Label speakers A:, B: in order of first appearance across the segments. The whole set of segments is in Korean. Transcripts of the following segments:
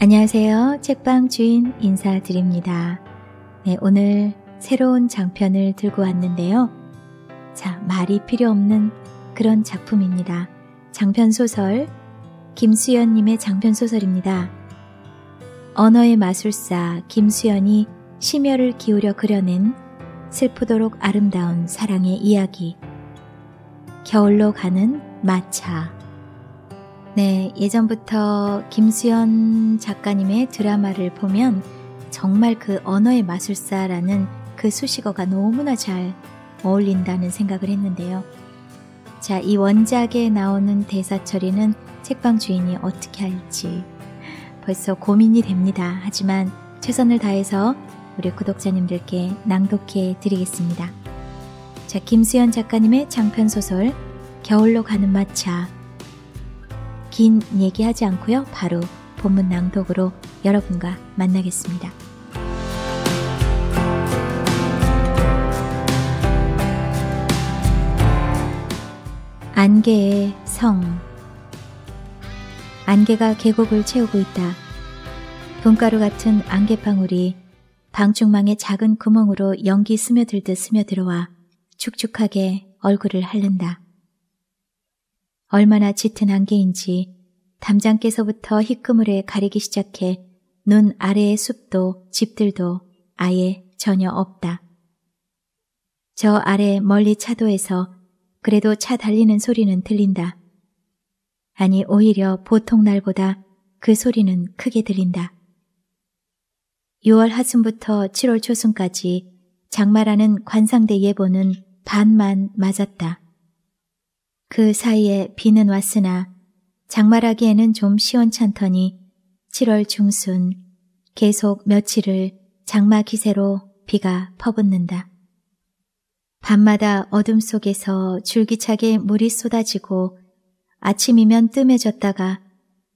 A: 안녕하세요. 책방 주인 인사드립니다. 네, 오늘 새로운 장편을 들고 왔는데요. 자, 말이 필요 없는 그런 작품입니다. 장편 소설 김수연 님의 장편 소설입니다. 언어의 마술사 김수연이 심혈을 기울여 그려낸 슬프도록 아름다운 사랑의 이야기. 겨울로 가는 마차. 네, 예전부터 김수현 작가님의 드라마를 보면 정말 그 언어의 마술사라는 그 수식어가 너무나 잘 어울린다는 생각을 했는데요. 자, 이 원작에 나오는 대사 처리는 책방 주인이 어떻게 할지 벌써 고민이 됩니다. 하지만 최선을 다해서 우리 구독자님들께 낭독해 드리겠습니다. 자, 김수현 작가님의 장편 소설 겨울로 가는 마차 긴 얘기하지 않고요. 바로 본문 낭독으로 여러분과 만나겠습니다. 안개의 성 안개가 계곡을 채우고 있다. 돈가루 같은 안개방울이 방충망의 작은 구멍으로 연기 스며들듯 스며들어와 축축하게 얼굴을 핥는다. 얼마나 짙은 안개인지 담장께서부터 희끄물에 가리기 시작해 눈 아래의 숲도 집들도 아예 전혀 없다. 저 아래 멀리 차도에서 그래도 차 달리는 소리는 들린다. 아니 오히려 보통 날보다 그 소리는 크게 들린다. 6월 하순부터 7월 초순까지 장마라는 관상대 예보는 반만 맞았다. 그 사이에 비는 왔으나 장마라기에는 좀 시원찮더니 7월 중순 계속 며칠을 장마 기세로 비가 퍼붓는다. 밤마다 어둠 속에서 줄기차게 물이 쏟아지고 아침이면 뜸해졌다가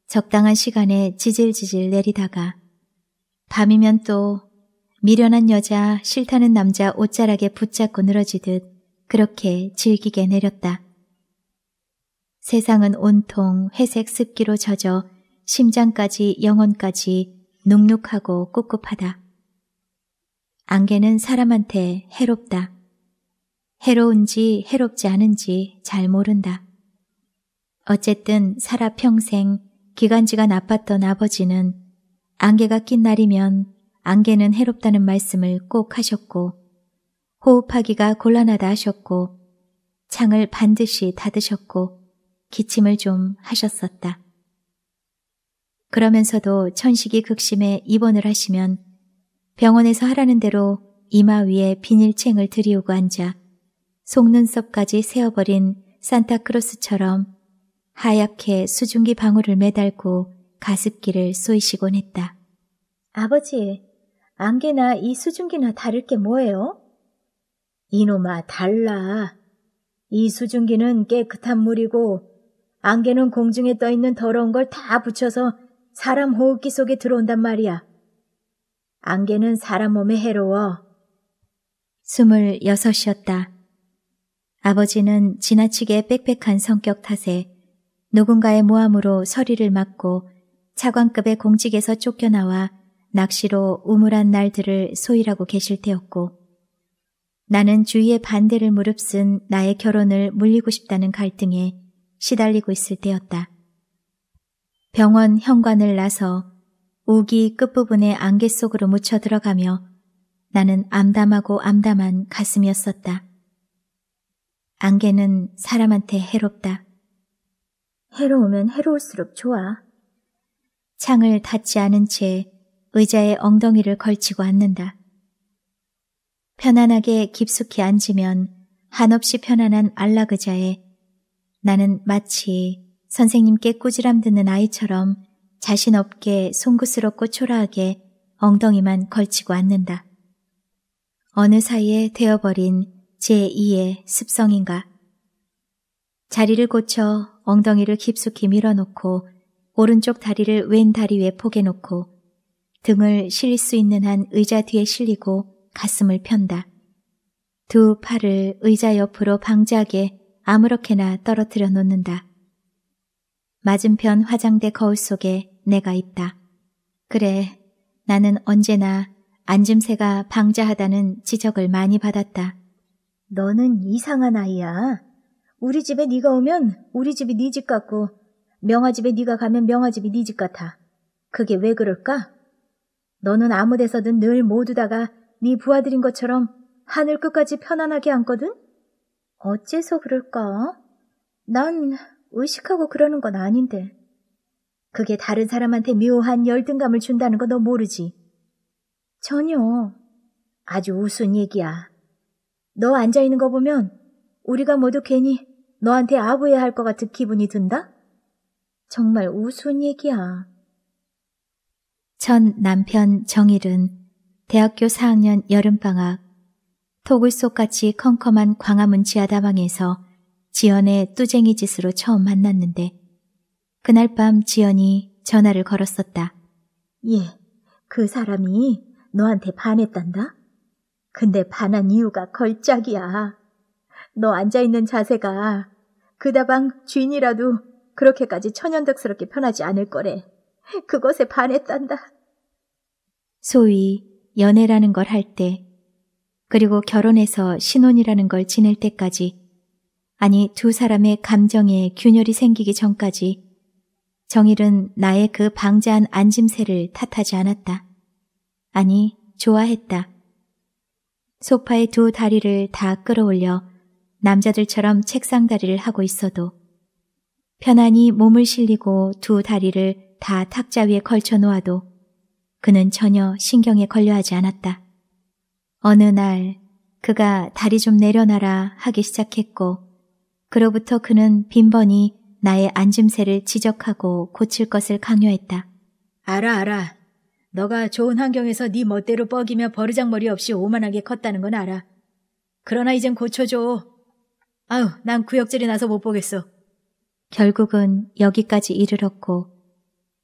A: 적당한 시간에 지질지질 내리다가 밤이면 또 미련한 여자 싫다는 남자 옷자락에 붙잡고 늘어지듯 그렇게 질기게 내렸다. 세상은 온통 회색 습기로 젖어 심장까지 영혼까지 눅눅하고 꿉꿉하다. 안개는 사람한테 해롭다. 해로운지 해롭지 않은지 잘 모른다. 어쨌든 살아 평생 기관지가 나빴던 아버지는 안개가 낀 날이면 안개는 해롭다는 말씀을 꼭 하셨고 호흡하기가 곤란하다 하셨고 창을 반드시 닫으셨고 기침을 좀 하셨었다. 그러면서도 천식이 극심해 입원을 하시면 병원에서 하라는 대로 이마 위에 비닐챙을 들이우고 앉아 속눈썹까지 세어버린 산타크로스처럼 하얗게 수증기 방울을 매달고 가습기를 쏘이시곤 했다. 아버지, 안개나 이 수증기나 다를 게 뭐예요? 이놈아, 달라. 이 수증기는 깨끗한 물이고 안개는 공중에 떠 있는 더러운 걸 다 붙여서 사람 호흡기 속에 들어온단 말이야. 안개는 사람 몸에 해로워. 스물여섯이었다. 아버지는 지나치게 빽빽한 성격 탓에 누군가의 모함으로 서리를 맞고 차관급의 공직에서 쫓겨나와 낚시로 우물한 날들을 소일하고 계실 때였고 나는 주위의 반대를 무릅쓴 나의 결혼을 물리고 싶다는 갈등에 시달리고 있을 때였다. 병원 현관을 나서 우기 끝부분의 안개 속으로 묻혀 들어가며 나는 암담하고 암담한 가슴이었었다. 안개는 사람한테 해롭다. 해로우면 해로울수록 좋아. 창을 닫지 않은 채 의자에 엉덩이를 걸치고 앉는다. 편안하게 깊숙이 앉으면 한없이 편안한 안락의자에 나는 마치 선생님께 꾸지람 듣는 아이처럼 자신 없게 송구스럽고 초라하게 엉덩이만 걸치고 앉는다. 어느 사이에 되어버린 제2의 습성인가. 자리를 고쳐 엉덩이를 깊숙이 밀어놓고 오른쪽 다리를 왼 다리 위에 포개놓고 등을 실릴 수 있는 한 의자 뒤에 실리고 가슴을 편다. 두 팔을 의자 옆으로 방지하게 아무렇게나 떨어뜨려 놓는다. 맞은편 화장대 거울 속에 내가 있다. 그래, 나는 언제나 앉음새가 방자하다는 지적을 많이 받았다. 너는 이상한 아이야. 우리 집에 네가 오면 우리 집이 네 집 같고 명화 집에 네가 가면 명화 집이 네 집 같아. 그게 왜 그럴까? 너는 아무 데서든 늘 모두다가 네 부하들인 것처럼 하늘 끝까지 편안하게 앉거든? 어째서 그럴까? 난 의식하고 그러는 건 아닌데. 그게 다른 사람한테 묘한 열등감을 준다는 거 너 모르지? 전혀. 아주 우스운 얘기야. 너 앉아있는 거 보면 우리가 모두 괜히 너한테 아부해야 할 것 같은 기분이 든다? 정말 우스운 얘기야. 전 남편 정일은 대학교 4학년 여름방학 토굴 속같이 컴컴한 광화문 지하다방에서 지연의 뚜쟁이 짓으로 처음 만났는데 그날 밤 지연이 전화를 걸었었다. 예, 그 사람이 너한테 반했단다? 근데 반한 이유가 걸작이야. 너 앉아있는 자세가 그 다방 주인이라도 그렇게까지 천연덕스럽게 편하지 않을 거래. 그것에 반했단다. 소위 연애라는 걸할때 그리고 결혼해서 신혼이라는 걸 지낼 때까지, 아니 두 사람의 감정에 균열이 생기기 전까지 정일은 나의 그 방자한 앉음새를 탓하지 않았다. 아니, 좋아했다. 소파의 두 다리를 다 끌어올려 남자들처럼 책상 다리를 하고 있어도 편안히 몸을 실리고 두 다리를 다 탁자 위에 걸쳐 놓아도 그는 전혀 신경에 걸려 하지 않았다. 어느 날 그가 다리 좀 내려놔라 하기 시작했고 그로부터 그는 빈번히 나의 앉음새를 지적하고 고칠 것을 강요했다. 알아 알아. 너가 좋은 환경에서 네 멋대로 뻐기며 버르장머리 없이 오만하게 컸다는 건 알아. 그러나 이젠 고쳐줘. 아우 난 구역질이 나서 못 보겠어. 결국은 여기까지 이르렀고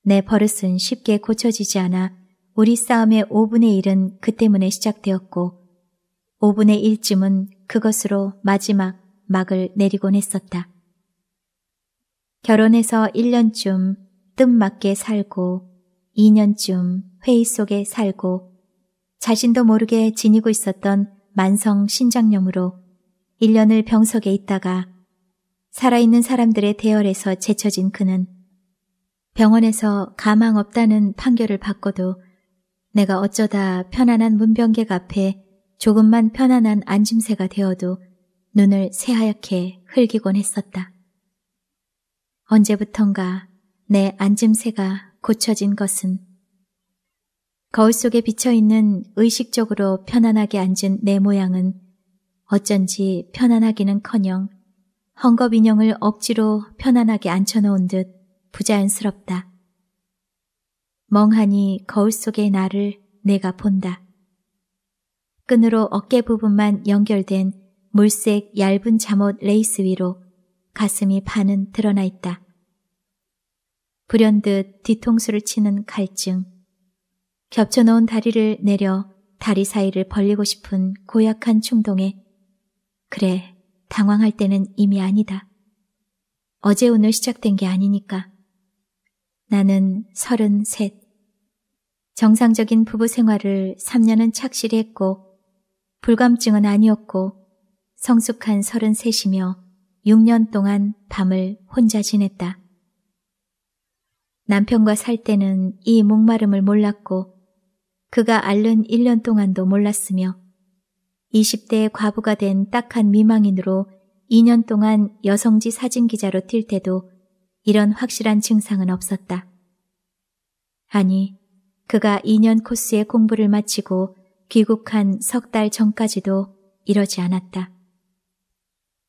A: 내 버릇은 쉽게 고쳐지지 않아 우리 싸움의 5분의 1은 그 때문에 시작되었고 5분의 1쯤은 그것으로 마지막 막을 내리곤 했었다. 결혼해서 1년쯤 뜻맞게 살고 2년쯤 회의 속에 살고 자신도 모르게 지니고 있었던 만성 신장염으로 1년을 병석에 있다가 살아있는 사람들의 대열에서 제쳐진 그는 병원에서 가망 없다는 판결을 받고도 내가 어쩌다 편안한 문병객 앞에 조금만 편안한 앉음새가 되어도 눈을 새하얗게 흘기곤 했었다. 언제부턴가 내 앉음새가 고쳐진 것은 거울 속에 비쳐있는 의식적으로 편안하게 앉은 내 모양은 어쩐지 편안하기는커녕 헝겊 인형을 억지로 편안하게 앉혀놓은 듯 부자연스럽다. 멍하니 거울 속의 나를 내가 본다. 끈으로 어깨 부분만 연결된 물색 얇은 잠옷 레이스 위로 가슴이 반은 드러나 있다. 불현듯 뒤통수를 치는 갈증. 겹쳐놓은 다리를 내려 다리 사이를 벌리고 싶은 고약한 충동에 그래, 당황할 때는 이미 아니다. 어제 오늘 시작된 게 아니니까. 나는 33. 정상적인 부부 생활을 3년은 착실히 했고 불감증은 아니었고 성숙한 3 3이며 6년 동안 밤을 혼자 지냈다. 남편과 살 때는 이 목마름을 몰랐고 그가 앓는 1년 동안도 몰랐으며 2 0대에 과부가 된 딱한 미망인으로 2년 동안 여성지 사진기자로 뛸 때도 이런 확실한 증상은 없었다. 아니, 그가 2년 코스의 공부를 마치고 귀국한 석 달 전까지도 이러지 않았다.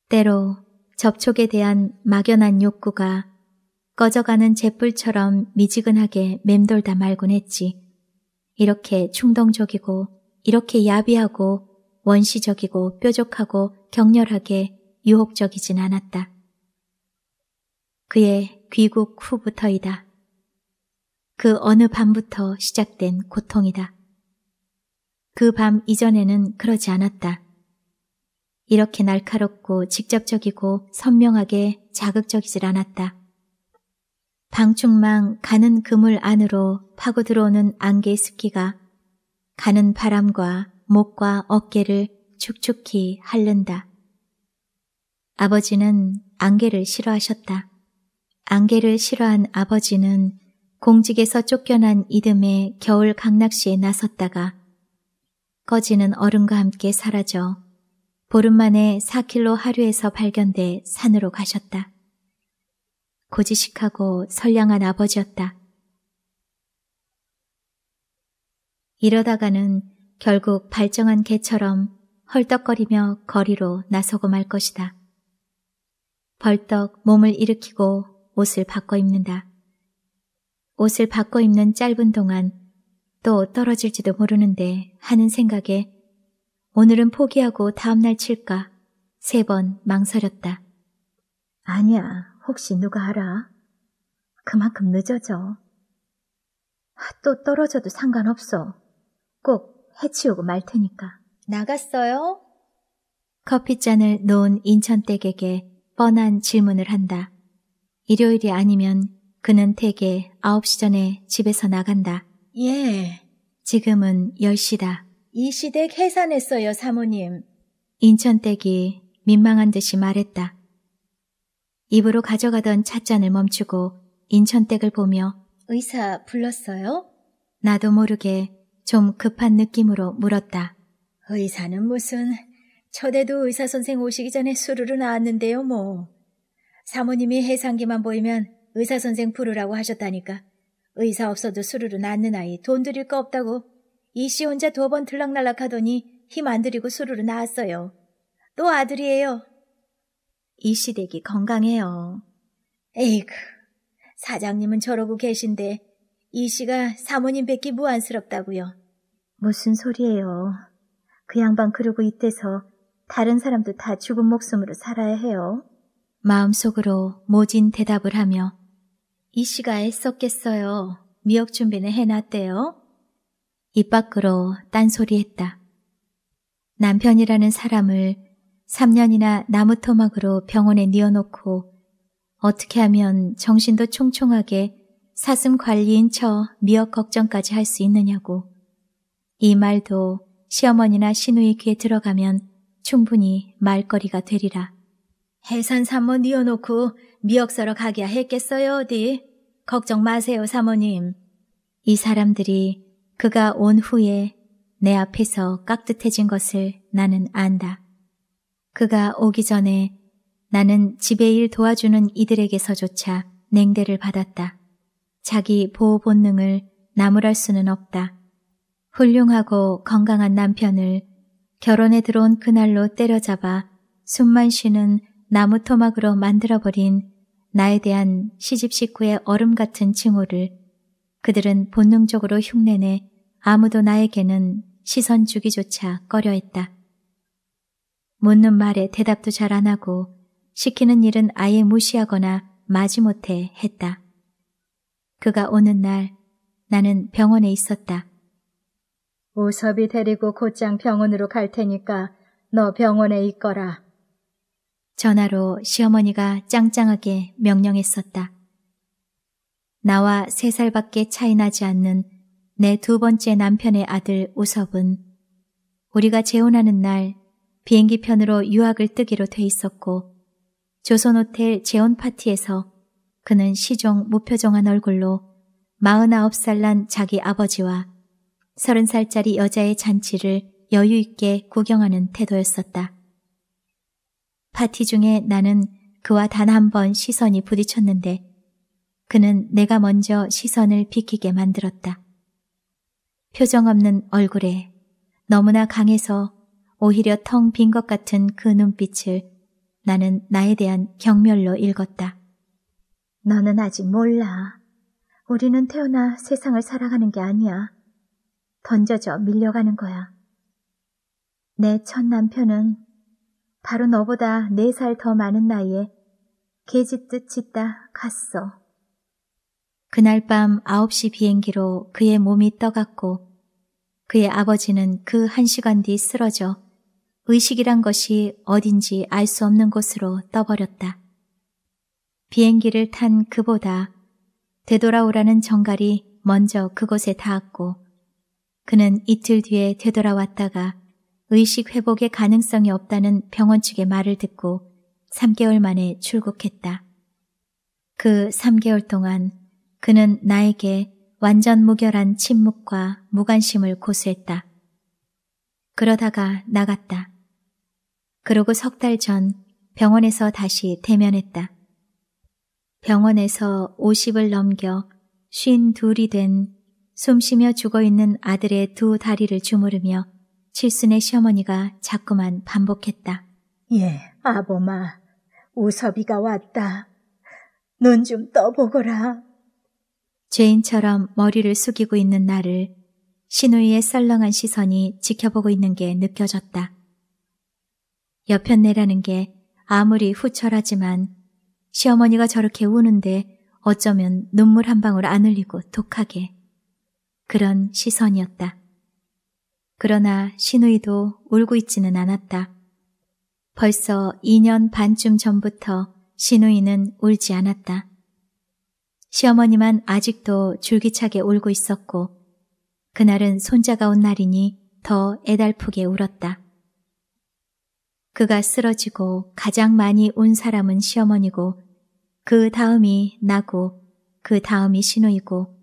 A: 때로 접촉에 대한 막연한 욕구가 꺼져가는 잿불처럼 미지근하게 맴돌다 말곤 했지. 이렇게 충동적이고 이렇게 야비하고 원시적이고 뾰족하고 격렬하게 유혹적이진 않았다. 그의 귀국 후부터이다. 그 어느 밤부터 시작된 고통이다. 그 밤 이전에는 그러지 않았다. 이렇게 날카롭고 직접적이고 선명하게 자극적이질 않았다. 방충망 가는 그물 안으로 파고 들어오는 안개의 습기가 가는 바람과 목과 어깨를 축축히 핥는다. 아버지는 안개를 싫어하셨다. 안개를 싫어한 아버지는 공직에서 쫓겨난 이듬해 겨울 강낚시에 나섰다가 꺼지는 얼음과 함께 사라져 보름 만에 4킬로 하류에서 발견돼 산으로 가셨다. 고지식하고 선량한 아버지였다. 이러다가는 결국 발정한 개처럼 헐떡거리며 거리로 나서고 말 것이다. 벌떡 몸을 일으키고 옷을 바꿔 입는다. 옷을 바꿔 입는 짧은 동안 또 떨어질지도 모르는데 하는 생각에 오늘은 포기하고 다음날 칠까 세 번 망설였다. 아니야, 혹시 누가 알아? 그만큼 늦어져. 또 떨어져도 상관없어. 꼭 해치우고 말 테니까. 나갔어요? 커피잔을 놓은 인천댁에게 뻔한 질문을 한다. 일요일이 아니면 그는 대개 9시 전에 집에서 나간다. 예. 지금은 10시다. 이 시대 계산했어요, 사모님. 인천댁이 민망한 듯이 말했다. 입으로 가져가던 찻잔을 멈추고 인천댁을 보며 의사 불렀어요? 나도 모르게 좀 급한 느낌으로 물었다. 의사는 무슨, 저대도 의사 선생 오시기 전에 수르르 나왔는데요, 뭐. 사모님이 해상기만 보이면 의사선생 부르라고 하셨다니까. 의사 없어도 수르르 낳는 아이 돈 드릴 거 없다고. 이씨 혼자 두 번 들락날락 하더니 힘 안 들이고 수르르 낳았어요. 또 아들이에요. 이씨 댁이 건강해요. 에이그, 사장님은 저러고 계신데 이 씨가 사모님 뵙기 무안스럽다고요. 무슨 소리예요. 그 양반 그러고 이때서 다른 사람도 다 죽은 목숨으로 살아야 해요. 마음속으로 모진 대답을 하며 이 씨가 애썼겠어요. 미역 준비는 해놨대요. 입 밖으로 딴소리했다. 남편이라는 사람을 3년이나 나무 토막으로 병원에 뉘어놓고 어떻게 하면 정신도 총총하게 사슴 관리인 처 미역 걱정까지 할 수 있느냐고. 이 말도 시어머니나 시누이 귀에 들어가면 충분히 말거리가 되리라. 해산 삼원 뉘어놓고 미역서러 가게야 했겠어요, 어디? 걱정 마세요, 사모님. 이 사람들이 그가 온 후에 내 앞에서 깍듯해진 것을 나는 안다. 그가 오기 전에 나는 집에 일 도와주는 이들에게서조차 냉대를 받았다. 자기 보호 본능을 나무랄 수는 없다. 훌륭하고 건강한 남편을 결혼에 들어온 그날로 때려잡아 숨만 쉬는 나무 토막으로 만들어버린 나에 대한 시집 식구의 얼음 같은 칭호를 그들은 본능적으로 흉내내 아무도 나에게는 시선 주기조차 꺼려했다. 묻는 말에 대답도 잘 안 하고 시키는 일은 아예 무시하거나 마지못해 했다. 그가 오는 날 나는 병원에 있었다. 오섭이 데리고 곧장 병원으로 갈 테니까 너 병원에 있거라. 전화로 시어머니가 짱짱하게 명령했었다. 나와 세 살밖에 차이 나지 않는 내 두 번째 남편의 아들 우섭은 우리가 재혼하는 날 비행기 편으로 유학을 뜨기로 돼 있었고 조선호텔 재혼 파티에서 그는 시종 무표정한 얼굴로 49살 난 자기 아버지와 30살짜리 여자의 잔치를 여유있게 구경하는 태도였었다. 파티 중에 나는 그와 단 한 번 시선이 부딪혔는데 그는 내가 먼저 시선을 비키게 만들었다. 표정 없는 얼굴에 너무나 강해서 오히려 텅 빈 것 같은 그 눈빛을 나는 나에 대한 경멸로 읽었다. 너는 아직 몰라. 우리는 태어나 세상을 살아가는 게 아니야. 던져져 밀려가는 거야. 내 첫 남편은 바로 너보다 네 살 더 많은 나이에 개짓듯짓다 갔어. 그날 밤 9시 비행기로 그의 몸이 떠갔고 그의 아버지는 그 한 시간 뒤 쓰러져 의식이란 것이 어딘지 알 수 없는 곳으로 떠버렸다. 비행기를 탄 그보다 되돌아오라는 정갈이 먼저 그곳에 닿았고 그는 이틀 뒤에 되돌아왔다가 의식 회복의 가능성이 없다는 병원 측의 말을 듣고 3개월 만에 출국했다. 그 3개월 동안 그는 나에게 완전 무결한 침묵과 무관심을 고수했다. 그러다가 나갔다. 그러고 석 달 전 병원에서 다시 대면했다. 병원에서 50을 넘겨 52이 된 숨쉬며 죽어있는 아들의 두 다리를 주무르며 칠순의 시어머니가 자꾸만 반복했다. 예, 아범아, 우섭이가 왔다. 눈 좀 떠보거라. 죄인처럼 머리를 숙이고 있는 나를 신우이의 썰렁한 시선이 지켜보고 있는 게 느껴졌다. 여편네라는 게 아무리 후철하지만 시어머니가 저렇게 우는데 어쩌면 눈물 한 방울 안 흘리고 독하게 그런 시선이었다. 그러나 신우이도 울고 있지는 않았다. 벌써 2년 반쯤 전부터 신우이는 울지 않았다. 시어머니만 아직도 줄기차게 울고 있었고 그날은 손자가 온 날이니 더 애달프게 울었다. 그가 쓰러지고 가장 많이 운 사람은 시어머니고 그 다음이 나고 그 다음이 신우이고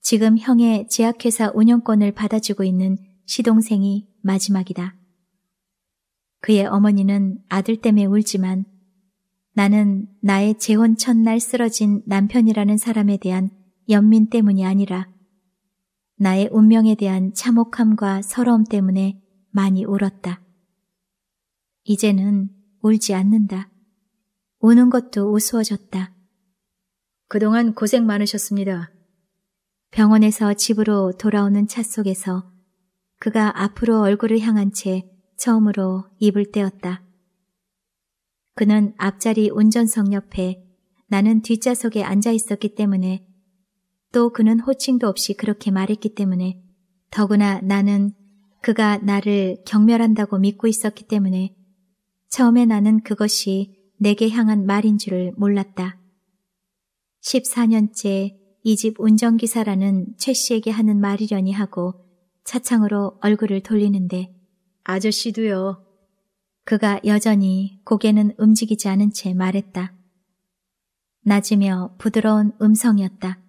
A: 지금 형의 제약회사 운영권을 받아주고 있는 시동생이 마지막이다. 그의 어머니는 아들 때문에 울지만 나는 나의 재혼 첫날 쓰러진 남편이라는 사람에 대한 연민 때문이 아니라 나의 운명에 대한 참혹함과 서러움 때문에 많이 울었다. 이제는 울지 않는다. 우는 것도 우스워졌다. 그동안 고생 많으셨습니다. 병원에서 집으로 돌아오는 차 속에서 그가 앞으로 얼굴을 향한 채 처음으로 입을 떼었다. 그는 앞자리 운전석 옆에 나는 뒷좌석에 앉아 있었기 때문에 또 그는 호칭도 없이 그렇게 말했기 때문에 더구나 나는 그가 나를 경멸한다고 믿고 있었기 때문에 처음에 나는 그것이 내게 향한 말인 줄을 몰랐다. 14년째 이 집 운전기사라는 최 씨에게 하는 말이려니 하고 차창으로 얼굴을 돌리는데 아저씨도요. 그가 여전히 고개는 움직이지 않은 채 말했다. 낮으며 부드러운 음성이었다.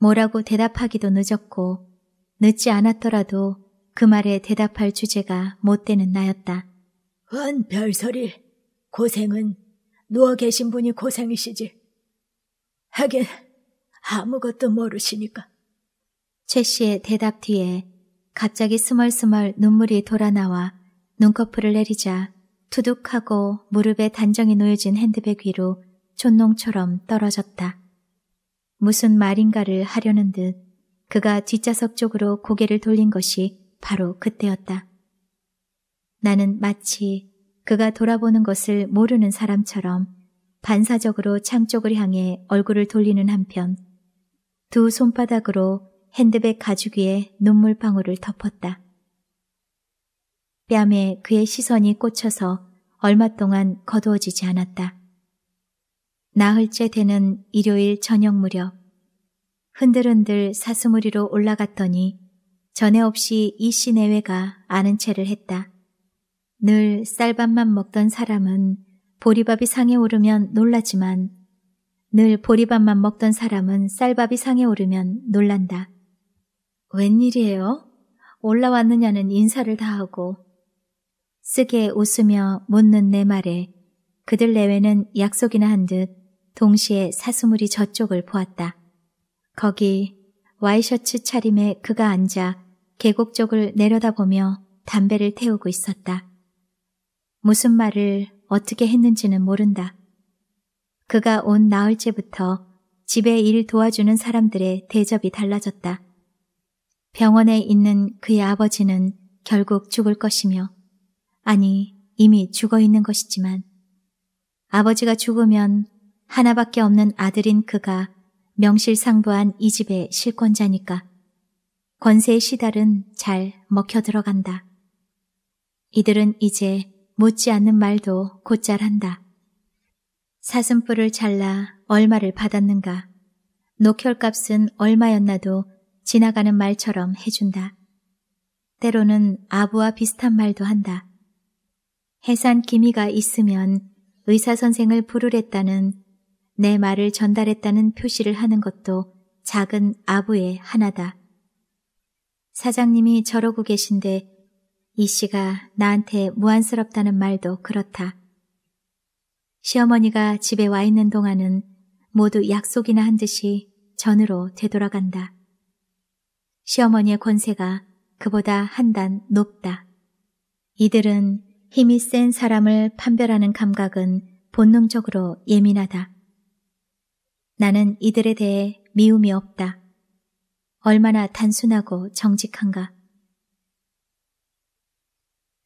A: 뭐라고 대답하기도 늦었고 늦지 않았더라도 그 말에 대답할 주제가 못 되는 나였다. 헌 별소리 고생은 누워 계신 분이 고생이시지. 하긴 아무것도 모르시니까. 최 씨의 대답 뒤에 갑자기 스멀스멀 눈물이 돌아나와 눈꺼풀을 내리자 투둑하고 무릎에 단정히 놓여진 핸드백 위로 촌농처럼 떨어졌다. 무슨 말인가를 하려는 듯 그가 뒷좌석 쪽으로 고개를 돌린 것이 바로 그때였다. 나는 마치 그가 돌아보는 것을 모르는 사람처럼 반사적으로 창 쪽을 향해 얼굴을 돌리는 한편 두 손바닥으로 핸드백 가죽 위에 눈물 방울을 덮었다. 뺨에 그의 시선이 꽂혀서 얼마 동안 거두어지지 않았다. 나흘째 되는 일요일 저녁 무렵 흔들흔들 사슴우리로 올라갔더니 전에 없이 이씨내외가 아는 채를 했다. 늘 쌀밥만 먹던 사람은 보리밥이 상에 오르면 놀라지만 늘 보리밥만 먹던 사람은 쌀밥이 상에 오르면 놀란다. 웬일이에요? 올라왔느냐는 인사를 다하고 쓰게 웃으며 묻는 내 말에 그들 내외는 약속이나 한 듯 동시에 사수물이 저쪽을 보았다. 거기 와이셔츠 차림에 그가 앉아 계곡 쪽을 내려다보며 담배를 태우고 있었다. 무슨 말을 어떻게 했는지는 모른다. 그가 온 나흘째부터 집에 일 도와주는 사람들의 대접이 달라졌다. 병원에 있는 그의 아버지는 결국 죽을 것이며, 아니, 이미 죽어 있는 것이지만, 아버지가 죽으면 하나밖에 없는 아들인 그가 명실상부한 이 집의 실권자니까 권세의 시달은 잘 먹혀 들어간다. 이들은 이제 묻지 않는 말도 곧잘 한다. 사슴뿔을 잘라 얼마를 받았는가, 녹혈값은 얼마였나도 지나가는 말처럼 해준다. 때로는 아부와 비슷한 말도 한다. 해산 기미가 있으면 의사 선생을 부르랬다는 내 말을 전달했다는 표시를 하는 것도 작은 아부의 하나다. 사장님이 저러고 계신데 이 씨가 나한테 무한스럽다는 말도 그렇다. 시어머니가 집에 와 있는 동안은 모두 약속이나 한 듯이 전으로 되돌아간다. 시어머니의 권세가 그보다 한 단 높다. 이들은 힘이 센 사람을 판별하는 감각은 본능적으로 예민하다. 나는 이들에 대해 미움이 없다. 얼마나 단순하고 정직한가.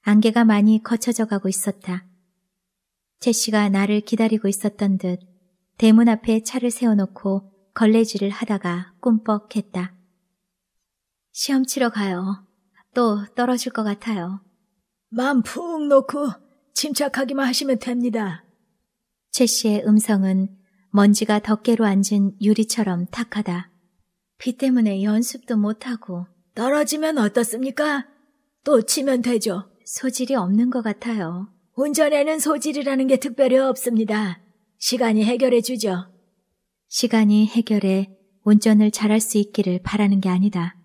A: 안개가 많이 거쳐져 가고 있었다. 제시가 나를 기다리고 있었던 듯 대문 앞에 차를 세워놓고 걸레질을 하다가 꿈뻑했다. 시험 치러 가요. 또 떨어질 것 같아요. 마음 푹 놓고 침착하기만 하시면 됩니다. 최 씨의 음성은 먼지가 덮개로 앉은 유리처럼 탁하다. 비 때문에 연습도 못하고 떨어지면 어떻습니까? 또 치면 되죠. 소질이 없는 것 같아요. 운전에는 소질이라는 게 특별히 없습니다. 시간이 해결해 주죠. 시간이 해결해 운전을 잘할 수 있기를 바라는 게 아니다.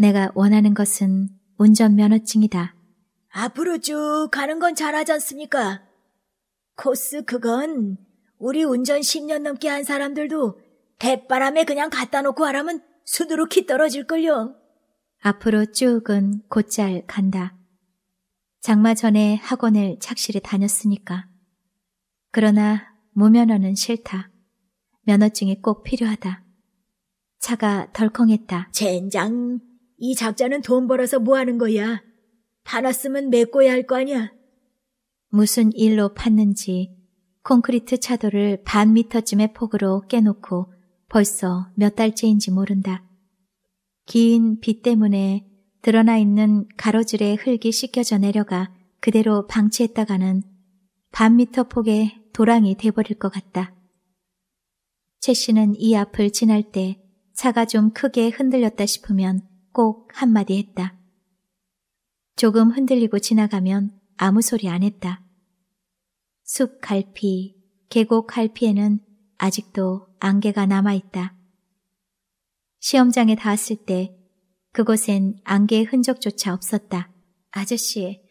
A: 내가 원하는 것은 운전면허증이다. 앞으로 쭉 가는 건 잘하지 않습니까? 코스 그건 우리 운전 10년 넘게 한 사람들도 대바람에 그냥 갖다 놓고 하라면 수두룩 히 떨어질걸요. 앞으로 쭉은 곧잘 간다. 장마 전에 학원을 착실히 다녔으니까. 그러나 무면허는 싫다. 면허증이 꼭 필요하다. 차가 덜컹했다. 젠장, 이 작자는 돈 벌어서 뭐 하는 거야? 팔았으면 메꿔야 할 거 아니야? 무슨 일로 팠는지 콘크리트 차도를 반 미터쯤의 폭으로 깨놓고 벌써 몇 달째인지 모른다. 긴 비 때문에 드러나 있는 가로질에 흙이 씻겨져 내려가 그대로 방치했다가는 반 미터 폭의 도랑이 돼버릴 것 같다. 최 씨는 이 앞을 지날 때 차가 좀 크게 흔들렸다 싶으면 꼭 한마디 했다. 조금 흔들리고 지나가면 아무 소리 안 했다. 숲 갈피, 계곡 갈피에는 아직도 안개가 남아있다. 시험장에 닿았을 때 그곳엔 안개의 흔적조차 없었다. 아저씨,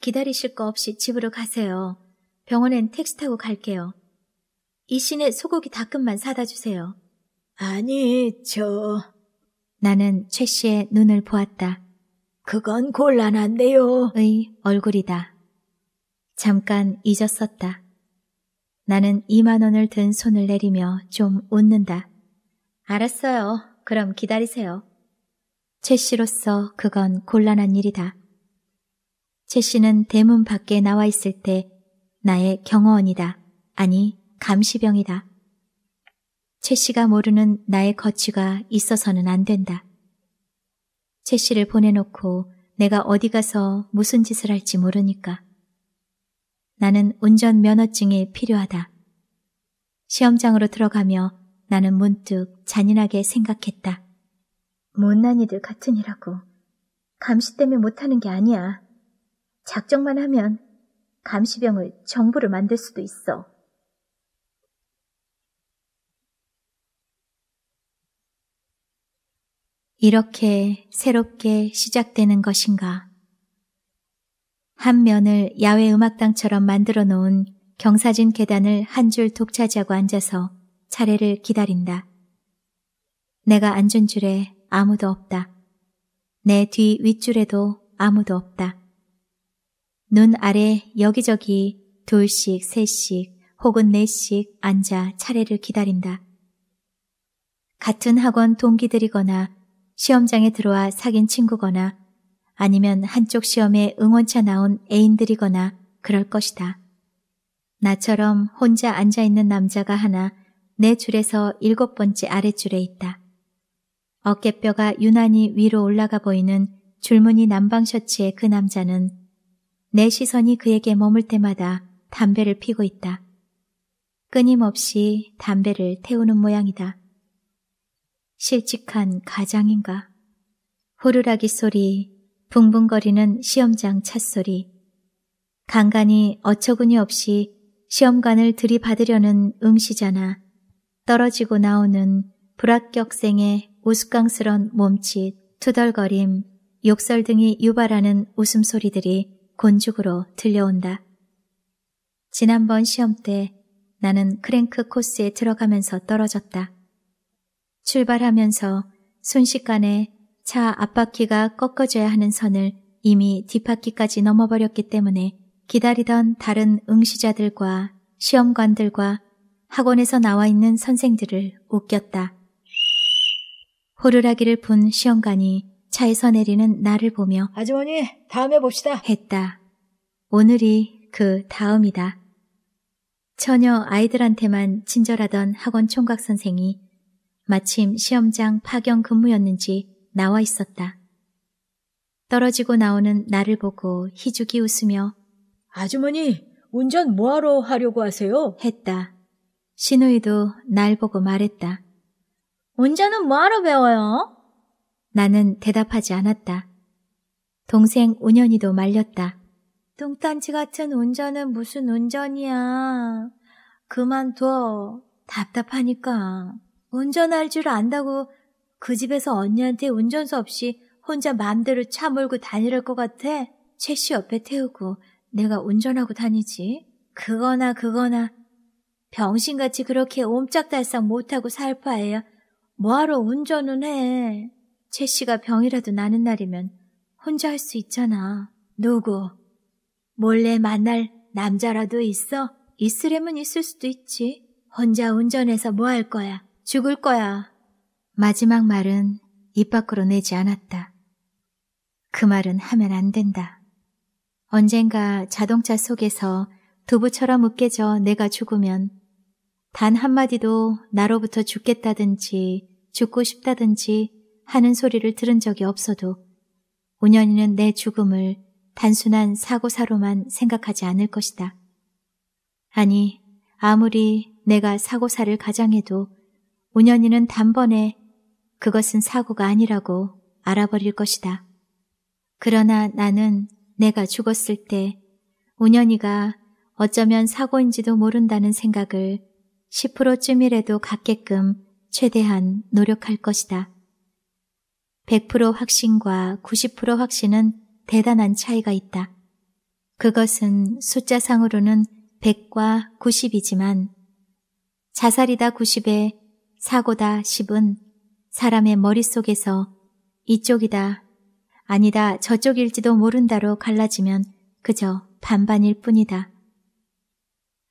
A: 기다리실 거 없이 집으로 가세요. 병원엔 택시 타고 갈게요. 이 시내 소고기 닭끝만 사다 주세요. 아니, 저... 나는 최 씨의 눈을 보았다. 그건 곤란한데요. 의 얼굴이다. 잠깐 잊었었다. 나는 2만 원을 든 손을 내리며 좀 웃는다. 알았어요. 그럼 기다리세요. 최 씨로서 그건 곤란한 일이다. 최 씨는 대문 밖에 나와 있을 때 나의 경호원이다. 아니, 감시병이다. 최씨가 모르는 나의 거취가 있어서는 안 된다. 최씨를 보내놓고 내가 어디 가서 무슨 짓을 할지 모르니까. 나는 운전 면허증이 필요하다. 시험장으로 들어가며 나는 문득 잔인하게 생각했다. 못난이들 같으니라고. 감시 때문에 못하는 게 아니야. 작정만 하면 감시병을 정부를 만들 수도 있어. 이렇게 새롭게 시작되는 것인가. 한 면을 야외 음악당처럼 만들어 놓은 경사진 계단을 한 줄 독차지하고 앉아서 차례를 기다린다. 내가 앉은 줄에 아무도 없다. 내 뒤 윗줄에도 아무도 없다. 눈 아래 여기저기 둘씩, 셋씩 혹은 넷씩 앉아 차례를 기다린다. 같은 학원 동기들이거나 시험장에 들어와 사귄 친구거나 아니면 한쪽 시험에 응원차 나온 애인들이거나 그럴 것이다. 나처럼 혼자 앉아있는 남자가 하나 내 줄에서 일곱 번째 아래줄에 있다. 어깨뼈가 유난히 위로 올라가 보이는 줄무늬 남방 셔츠의 그 남자는 내 시선이 그에게 머물 때마다 담배를 피고 있다. 끊임없이 담배를 태우는 모양이다. 실직한 가장인가? 호루라기 소리, 붕붕거리는 시험장 찻소리, 간간히 어처구니 없이 시험관을 들이받으려는 응시자나 떨어지고 나오는 불합격생의 우스꽝스런 몸짓, 투덜거림, 욕설 등이 유발하는 웃음소리들이 곤죽으로 들려온다. 지난번 시험 때 나는 크랭크 코스에 들어가면서 떨어졌다. 출발하면서 순식간에 차 앞바퀴가 꺾어져야 하는 선을 이미 뒷바퀴까지 넘어버렸기 때문에 기다리던 다른 응시자들과 시험관들과 학원에서 나와 있는 선생들을 웃겼다. 호루라기를 분 시험관이 차에서 내리는 나를 보며 아주머니 다음에 봅시다 했다. 오늘이 그 다음이다. 전혀 아이들한테만 친절하던 학원 총각 선생이 마침 시험장 파견 근무였는지 나와 있었다. 떨어지고 나오는 나를 보고 희죽이 웃으며 아주머니, 운전 뭐하러 하려고 하세요? 했다. 신우이도 날 보고 말했다. 운전은 뭐하러 배워요? 나는 대답하지 않았다. 동생 운현이도 말렸다. 똥딴지 같은 운전은 무슨 운전이야. 그만둬. 답답하니까. 운전할 줄 안다고 그 집에서 언니한테 운전수 없이 혼자 마음대로 차 몰고 다닐것 같아? 최씨 옆에 태우고 내가 운전하고 다니지? 그거나 그거나 병신같이 그렇게 옴짝달싹 못하고 살 바에야 뭐하러 운전은 해. 최 씨가 병이라도 나는 날이면 혼자 할 수 있잖아. 누구? 몰래 만날 남자라도 있어? 있으려면 있을 수도 있지. 혼자 운전해서 뭐 할 거야? 죽을 거야. 마지막 말은 입 밖으로 내지 않았다. 그 말은 하면 안 된다. 언젠가 자동차 속에서 두부처럼 으깨져 내가 죽으면 단 한마디도 나로부터 죽겠다든지 죽고 싶다든지 하는 소리를 들은 적이 없어도 운현이는 내 죽음을 단순한 사고사로만 생각하지 않을 것이다. 아니, 아무리 내가 사고사를 가장해도 운현이는 단번에 그것은 사고가 아니라고 알아버릴 것이다. 그러나 나는 내가 죽었을 때 운현이가 어쩌면 사고인지도 모른다는 생각을 10%쯤이라도 갖게끔 최대한 노력할 것이다. 100% 확신과 90% 확신은 대단한 차이가 있다. 그것은 숫자상으로는 100과 90이지만 자살이다 90에 사고다 십은 사람의 머릿속에서 이쪽이다, 아니다, 저쪽일지도 모른다로 갈라지면 그저 반반일 뿐이다.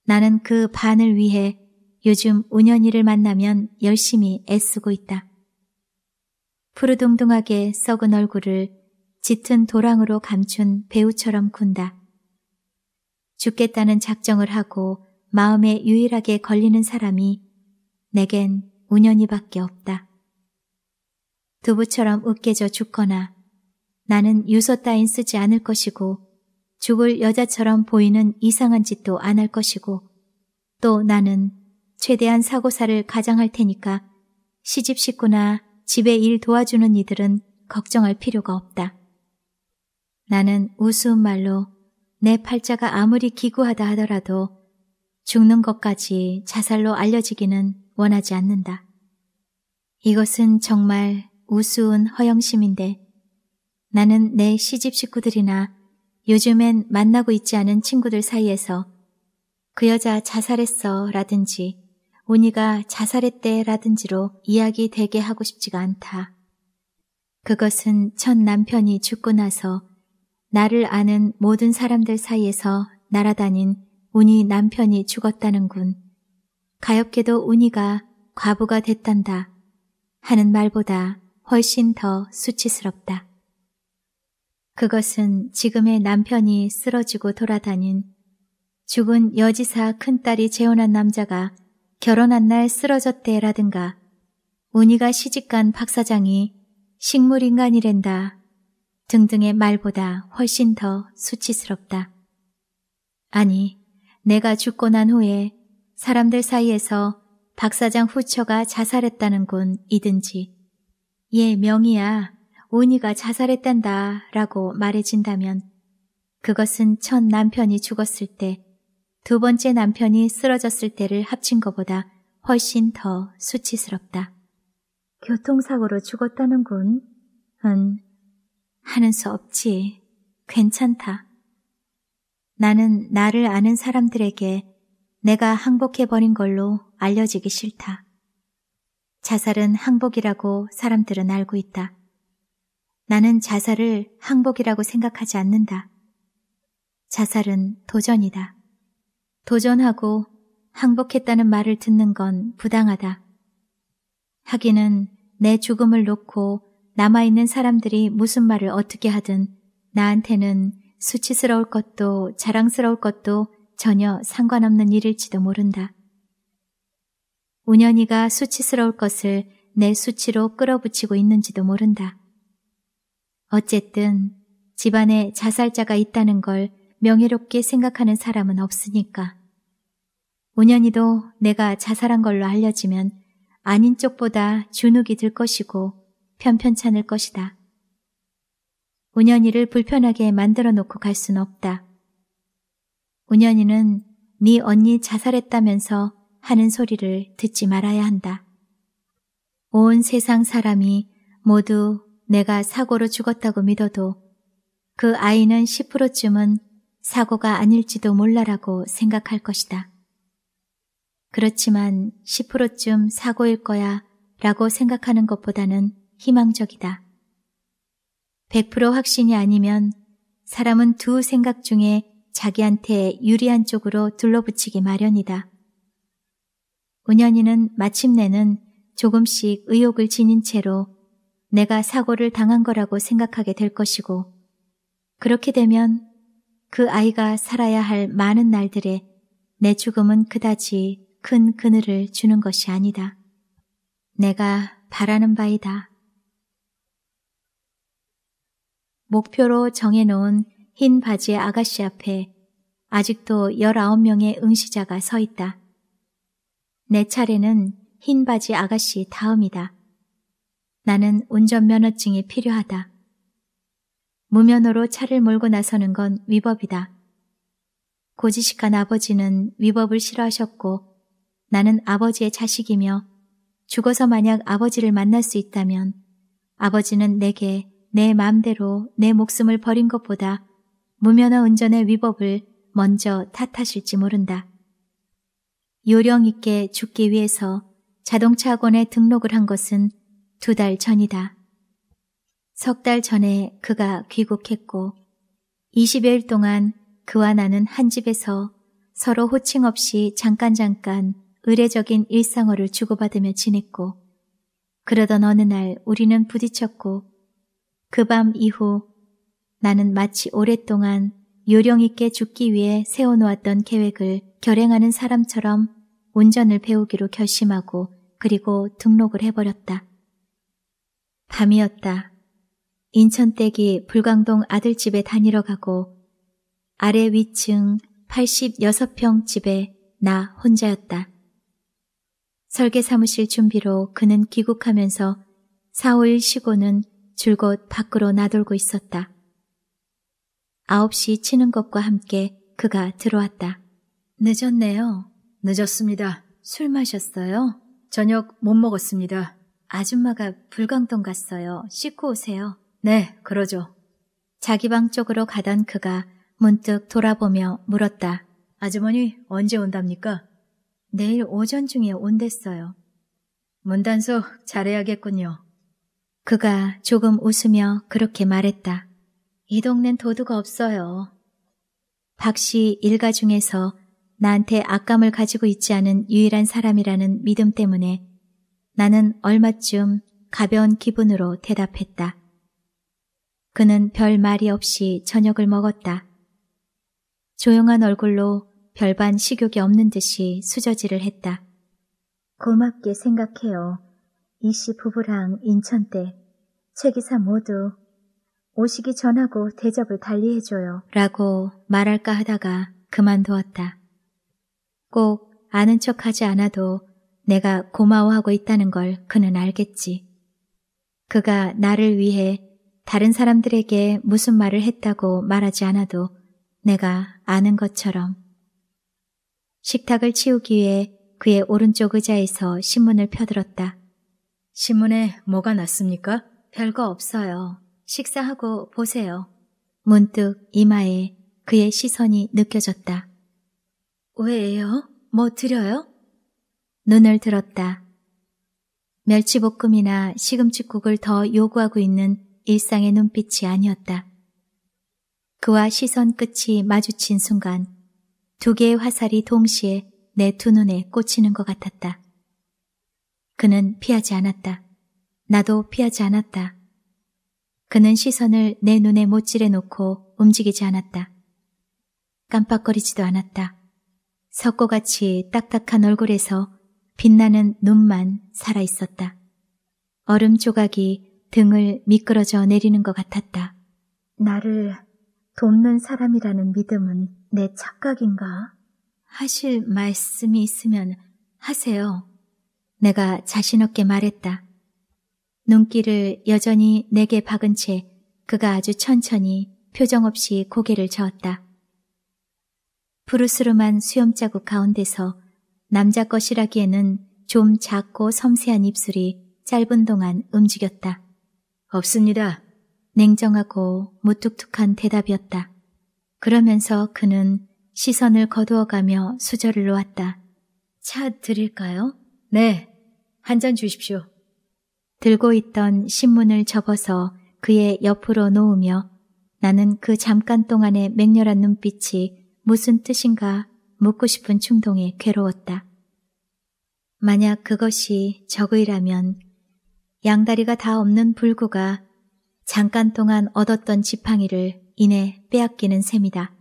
A: 나는 그 반을 위해 요즘 운현이를 만나면 열심히 애쓰고 있다. 푸르둥둥하게 썩은 얼굴을 짙은 도랑으로 감춘 배우처럼 군다. 죽겠다는 작정을 하고 마음에 유일하게 걸리는 사람이 내겐 운연이밖에 없다. 두부처럼 으깨져 죽거나 나는 유서 따윈 쓰지 않을 것이고 죽을 여자처럼 보이는 이상한 짓도 안 할 것이고 또 나는 최대한 사고사를 가장할 테니까 시집 식구나 집에 일 도와주는 이들은 걱정할 필요가 없다. 나는 우스운 말로 내 팔자가 아무리 기구하다 하더라도 죽는 것까지 자살로 알려지기는 원하지 않는다. 이것은 정말 우스운 허영심인데 나는 내 시집 식구들이나 요즘엔 만나고 있지 않은 친구들 사이에서 그 여자 자살했어 라든지 오니가 자살했대 라든지로 이야기 되게 하고 싶지가 않다. 그것은 첫 남편이 죽고 나서 나를 아는 모든 사람들 사이에서 날아다닌 운이 남편이 죽었다는군. 가엾게도 운이가 과부가 됐단다 하는 말보다 훨씬 더 수치스럽다. 그것은 지금의 남편이 쓰러지고 돌아다닌 죽은 여지사 큰딸이 재혼한 남자가 결혼한 날 쓰러졌대라든가 운이가 시집간 박사장이 식물인간이랜다 등등의 말보다 훨씬 더 수치스럽다. 아니, 내가 죽고 난 후에 사람들 사이에서 박 사장 후처가 자살했다는 군 이든지 예명이야 오니가 자살했단다 라고 말해진다면 그것은 첫 남편이 죽었을 때 두 번째 남편이 쓰러졌을 때를 합친 것보다 훨씬 더 수치스럽다. 교통사고로 죽었다는군. 응, 하는 수 없지. 괜찮다. 나는 나를 아는 사람들에게 내가 항복해버린 걸로 알려지기 싫다. 자살은 항복이라고 사람들은 알고 있다. 나는 자살을 항복이라고 생각하지 않는다. 자살은 도전이다. 도전하고 항복했다는 말을 듣는 건 부당하다. 하기는 내 죽음을 놓고 남아있는 사람들이 무슨 말을 어떻게 하든 나한테는 수치스러울 것도 자랑스러울 것도 전혀 상관없는 일일지도 모른다. 운연이가 수치스러울 것을 내 수치로 끌어붙이고 있는지도 모른다. 어쨌든 집안에 자살자가 있다는 걸 명예롭게 생각하는 사람은 없으니까. 운연이도 내가 자살한 걸로 알려지면 아닌 쪽보다 주눅이 들 것이고 편편찮을 것이다. 운연이를 불편하게 만들어 놓고 갈 순 없다. 은연이는 네 언니 자살했다면서 하는 소리를 듣지 말아야 한다. 온 세상 사람이 모두 내가 사고로 죽었다고 믿어도 그 아이는 10%쯤은 사고가 아닐지도 몰라라고 생각할 것이다. 그렇지만 10%쯤 사고일 거야 라고 생각하는 것보다는 희망적이다. 100% 확신이 아니면 사람은 두 생각 중에 자기한테 유리한 쪽으로 둘러붙이기 마련이다. 은연이는 마침내는 조금씩 의욕을 지닌 채로 내가 사고를 당한 거라고 생각하게 될 것이고 그렇게 되면 그 아이가 살아야 할 많은 날들에 내 죽음은 그다지 큰 그늘을 주는 것이 아니다. 내가 바라는 바이다. 목표로 정해놓은 흰 바지의 아가씨 앞에 아직도 19명의 응시자가 서 있다. 내 차례는 흰 바지 아가씨 다음이다. 나는 운전면허증이 필요하다. 무면허로 차를 몰고 나서는 건 위법이다. 고지식한 아버지는 위법을 싫어하셨고 나는 아버지의 자식이며 죽어서 만약 아버지를 만날 수 있다면 아버지는 내게 내 마음대로 내 목숨을 버린 것보다 무면허 운전의 위법을 먼저 탓하실지 모른다. 요령 있게 죽기 위해서 자동차 학원에 등록을 한 것은 두 달 전이다. 석 달 전에 그가 귀국했고 20여일 동안 그와 나는 한 집에서 서로 호칭 없이 잠깐 잠깐 의례적인 일상어를 주고받으며 지냈고 그러던 어느 날 우리는 부딪혔고 그 밤 이후 나는 마치 오랫동안 요령 있게 죽기 위해 세워놓았던 계획을 결행하는 사람처럼 운전을 배우기로 결심하고 그리고 등록을 해버렸다. 밤이었다. 인천댁이 불광동 아들집에 다니러 가고 아래 위층 86평 집에 나 혼자였다. 설계 사무실 준비로 그는 귀국하면서 4, 5일 쉬고는 줄곧 밖으로 나돌고 있었다. 9시 치는 것과 함께 그가 들어왔다. 늦었네요. 늦었습니다. 술 마셨어요? 저녁 못 먹었습니다. 아줌마가 불광동 갔어요. 씻고 오세요. 네, 그러죠. 자기 방 쪽으로 가던 그가 문득 돌아보며 물었다. 아주머니 언제 온답니까? 내일 오전 중에 온댔어요. 문단속 잘해야겠군요. 그가 조금 웃으며 그렇게 말했다. 이 동넨 도두가 없어요. 박씨 일가 중에서 나한테 악감을 가지고 있지 않은 유일한 사람이라는 믿음 때문에 나는 얼마쯤 가벼운 기분으로 대답했다. 그는 별 말이 없이 저녁을 먹었다. 조용한 얼굴로 별반 식욕이 없는 듯이 수저질을 했다. 고맙게 생각해요. 이씨 부부랑 인천 때 최기사 모두 오시기 전하고 대접을 달리해줘요. 라고 말할까 하다가 그만두었다. 꼭 아는 척 하지 않아도 내가 고마워하고 있다는 걸 그는 알겠지. 그가 나를 위해 다른 사람들에게 무슨 말을 했다고 말하지 않아도 내가 아는 것처럼. 식탁을 치우기 위해 그의 오른쪽 의자에서 신문을 펴들었다. 신문에 뭐가 났습니까? 별거 없어요. 식사하고 보세요. 문득 이마에 그의 시선이 느껴졌다. 왜요? 뭐 드려요? 눈을 들었다. 멸치볶음이나 시금치국을 더 요구하고 있는 일상의 눈빛이 아니었다. 그와 시선 끝이 마주친 순간 두 개의 화살이 동시에 내 두 눈에 꽂히는 것 같았다. 그는 피하지 않았다. 나도 피하지 않았다. 그는 시선을 내 눈에 못질해 놓고 움직이지 않았다. 깜빡거리지도 않았다. 석고같이 딱딱한 얼굴에서 빛나는 눈만 살아있었다. 얼음 조각이 등을 미끄러져 내리는 것 같았다. 나를 돕는 사람이라는 믿음은 내 착각인가? 하실 말씀이 있으면 하세요. 내가 자신없게 말했다. 눈길을 여전히 내게 박은 채 그가 아주 천천히 표정 없이 고개를 저었다. 푸르스름한 수염자국 가운데서 남자 것이라기에는 좀 작고 섬세한 입술이 짧은 동안 움직였다. 없습니다. 냉정하고 무뚝뚝한 대답이었다. 그러면서 그는 시선을 거두어가며 수저를 놓았다. 차 드릴까요? 네, 한 잔 주십시오. 들고 있던 신문을 접어서 그의 옆으로 놓으며 나는 그 잠깐 동안의 맹렬한 눈빛이 무슨 뜻인가 묻고 싶은 충동에 괴로웠다. 만약 그것이 적의라면 양다리가 다 없는 불구가 잠깐 동안 얻었던 지팡이를 이내 빼앗기는 셈이다.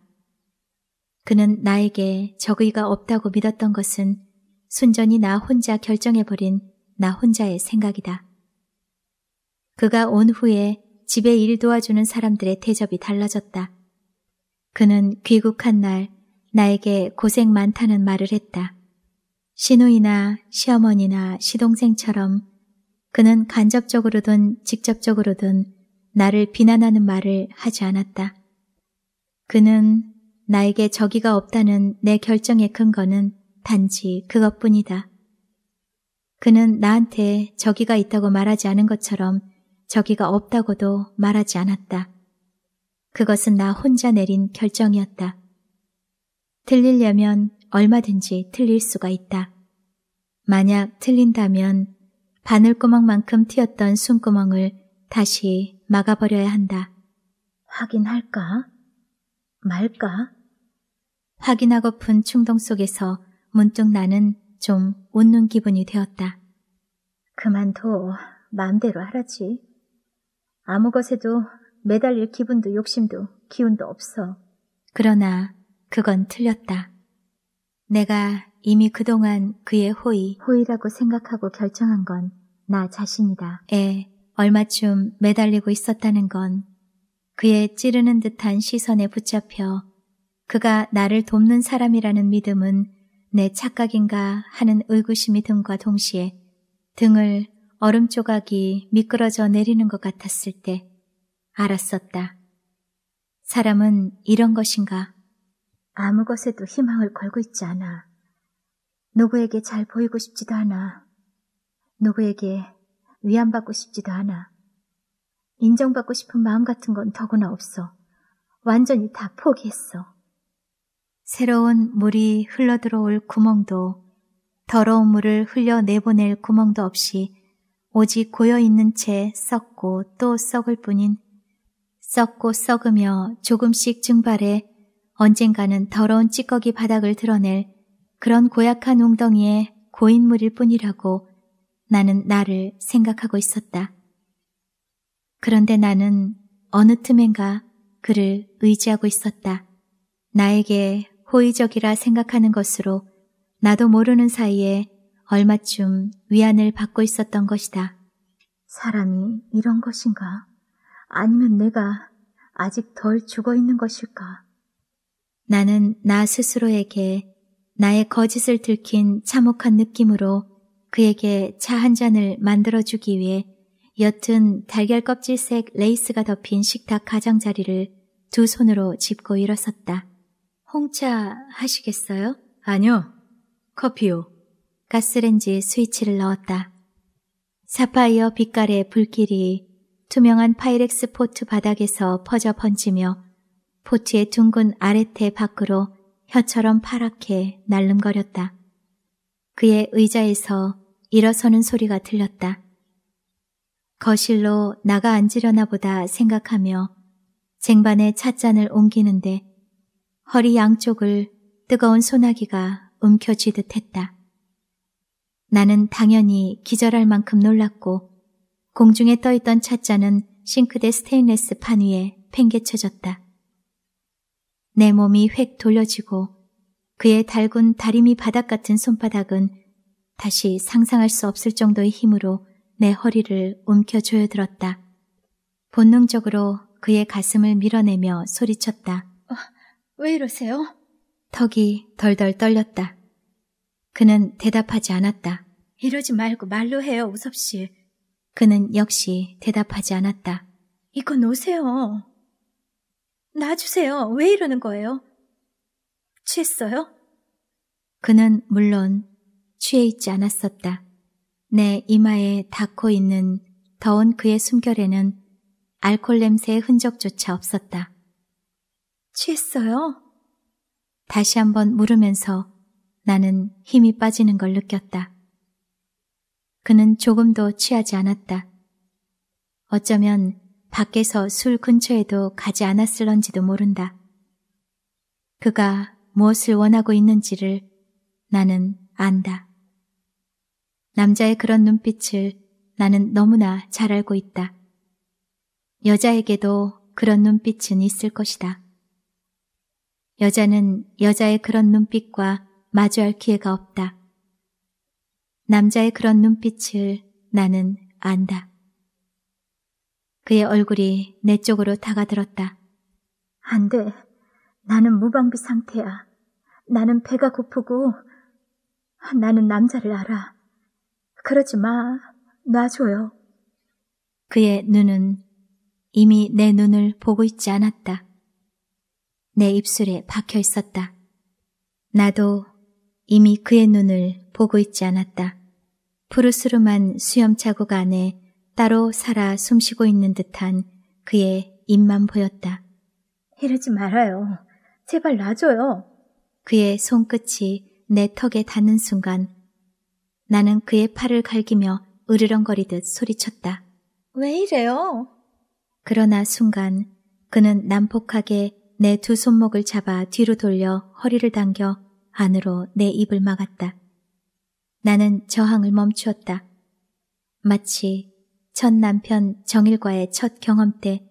A: 그는 나에게 적의가 없다고 믿었던 것은 순전히 나 혼자 결정해버린 나 혼자의 생각이다. 그가 온 후에 집에 일 도와주는 사람들의 대접이 달라졌다. 그는 귀국한 날 나에게 고생 많다는 말을 했다. 시누이나 시어머니나 시동생처럼 그는 간접적으로든 직접적으로든 나를 비난하는 말을 하지 않았다. 그는 나에게 적의가 없다는 내 결정의 근거는 단지 그것뿐이다. 그는 나한테 적의가 있다고 말하지 않은 것처럼 저기가 없다고도 말하지 않았다. 그것은 나 혼자 내린 결정이었다. 틀리려면 얼마든지 틀릴 수가 있다. 만약 틀린다면 바늘구멍만큼 튀었던 숨구멍을 다시 막아버려야 한다. 확인할까? 말까? 확인하고픈 충동 속에서 문득 나는 좀 웃는 기분이 되었다. 그만둬. 마음대로 하라지. 아무 것에도 매달릴 기분도 욕심도 기운도 없어. 그러나 그건 틀렸다. 내가 이미 그동안 그의 호의, 호의라고 생각하고 결정한 건 나 자신이다. 에 얼마쯤 매달리고 있었다는 건 그의 찌르는 듯한 시선에 붙잡혀 그가 나를 돕는 사람이라는 믿음은 내 착각인가 하는 의구심이 듬과 동시에 등을 얼음 조각이 미끄러져 내리는 것 같았을 때 알았었다. 사람은 이런 것인가? 아무 것에도 희망을 걸고 있지 않아. 누구에게 잘 보이고 싶지도 않아. 누구에게 위안받고 싶지도 않아. 인정받고 싶은 마음 같은 건 더구나 없어. 완전히 다 포기했어. 새로운 물이 흘러들어올 구멍도 더러운 물을 흘려 내보낼 구멍도 없이 오직 고여있는 채 썩고 또 썩을 뿐인 썩고 썩으며 조금씩 증발해 언젠가는 더러운 찌꺼기 바닥을 드러낼 그런 고약한 웅덩이의 고인물일 뿐이라고 나는 나를 생각하고 있었다. 그런데 나는 어느 틈엔가 그를 의지하고 있었다. 나에게 호의적이라 생각하는 것으로 나도 모르는 사이에 얼마쯤 위안을 받고 있었던 것이다. 사람이 이런 것인가? 아니면 내가 아직 덜 죽어 있는 것일까? 나는 나 스스로에게 나의 거짓을 들킨 참혹한 느낌으로 그에게 차 한 잔을 만들어주기 위해 옅은 달걀 껍질색 레이스가 덮인 식탁 가장자리를 두 손으로 짚고 일어섰다. 홍차 하시겠어요? 아니요. 커피요. 가스렌지 스위치를 넣었다. 사파이어 빛깔의 불길이 투명한 파이렉스 포트 바닥에서 퍼져 번지며 포트의 둥근 아래태 밖으로 혀처럼 파랗게 날름거렸다. 그의 의자에서 일어서는 소리가 들렸다. 거실로 나가 앉으려나 보다 생각하며 쟁반에 찻잔을 옮기는데 허리 양쪽을 뜨거운 소나기가 움켜쥐듯 했다. 나는 당연히 기절할 만큼 놀랐고 공중에 떠있던 찻잔은 싱크대 스테인레스 판 위에 팽개쳐졌다. 내 몸이 획 돌려지고 그의 달군 다리미 바닥 같은 손바닥은 다시 상상할 수 없을 정도의 힘으로 내 허리를 움켜조여 들었다. 본능적으로 그의 가슴을 밀어내며 소리쳤다. 어, 왜 이러세요? 턱이 덜덜 떨렸다. 그는 대답하지 않았다. 이러지 말고 말로 해요, 우섭 씨. 그는 역시 대답하지 않았다. 이건 오세요. 놔주세요. 왜 이러는 거예요? 취했어요? 그는 물론 취해 있지 않았었다. 내 이마에 닿고 있는 더운 그의 숨결에는 알콜 냄새의 흔적조차 없었다. 취했어요? 다시 한번 물으면서 나는 힘이 빠지는 걸 느꼈다. 그는 조금도 취하지 않았다. 어쩌면 밖에서 술 근처에도 가지 않았을런지도 모른다. 그가 무엇을 원하고 있는지를 나는 안다. 남자의 그런 눈빛을 나는 너무나 잘 알고 있다. 여자에게도 그런 눈빛은 있을 것이다. 여자는 여자의 그런 눈빛과 마주할 기회가 없다. 남자의 그런 눈빛을 나는 안다. 그의 얼굴이 내 쪽으로 다가들었다. 안 돼. 나는 무방비 상태야. 나는 배가 고프고 나는 남자를 알아. 그러지 마. 놔줘요. 그의 눈은 이미 내 눈을 보고 있지 않았다. 내 입술에 박혀 있었다. 나도 이미 그의 눈을 보고 있지 않았다. 푸르스름한 수염 자국 안에 따로 살아 숨쉬고 있는 듯한 그의 입만 보였다. 이러지 말아요. 제발 놔줘요. 그의 손끝이 내 턱에 닿는 순간 나는 그의 팔을 갈기며 으르렁거리듯 소리쳤다. 왜 이래요? 그러나 순간 그는 난폭하게 내 두 손목을 잡아 뒤로 돌려 허리를 당겨 안으로 내 입을 막았다. 나는 저항을 멈추었다. 마치 첫 남편 정일과의 첫 경험 때